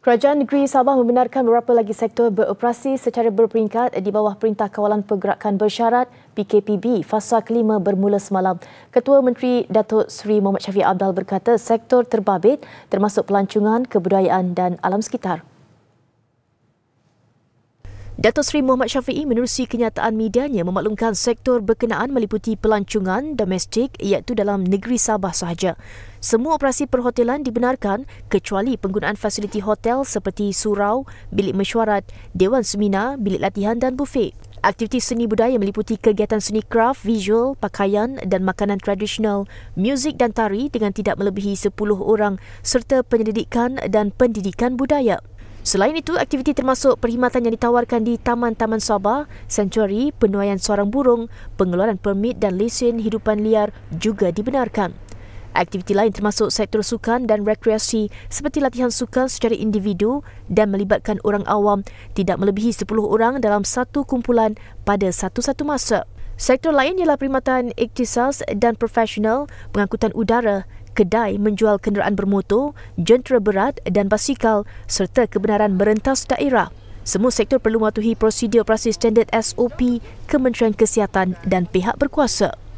Kerajaan Negeri Sabah membenarkan beberapa lagi sektor beroperasi secara berperingkat di bawah Perintah Kawalan Pergerakan Bersyarat PKPB fasa kelima bermula semalam. Ketua Menteri Datuk Seri Muhammad Syafiq Abdal berkata sektor terbabit termasuk pelancongan, kebudayaan dan alam sekitar. Dato' Sri Muhammad Syafiee menerusi kenyataan medianya memaklumkan sektor berkenaan meliputi pelancongan domestik iaitu dalam negeri Sabah sahaja. Semua operasi perhotelan dibenarkan kecuali penggunaan fasiliti hotel seperti surau, bilik mesyuarat, dewan seminar, bilik latihan dan bufet. Aktiviti seni budaya meliputi kegiatan seni craft, visual, pakaian dan makanan tradisional, muzik dan tari dengan tidak melebihi 10 orang serta penyelidikan dan pendidikan budaya. Selain itu, aktiviti termasuk perkhidmatan yang ditawarkan di Taman-Taman Sabah, Sanctuary, penuaian suarang burung, pengeluaran permit dan lesen hidupan liar juga dibenarkan. Aktiviti lain termasuk sektor sukan dan rekreasi seperti latihan sukan secara individu dan melibatkan orang awam tidak melebihi 10 orang dalam satu kumpulan pada satu-satu masa. Sektor lain ialah perkhidmatan iktisas dan profesional, pengangkutan udara, kedai menjual kenderaan bermotor, jentera berat dan basikal serta kebenaran merentas daerah. Semua sektor perlu mematuhi prosedur operasi standard SOP Kementerian Kesihatan dan pihak berkuasa.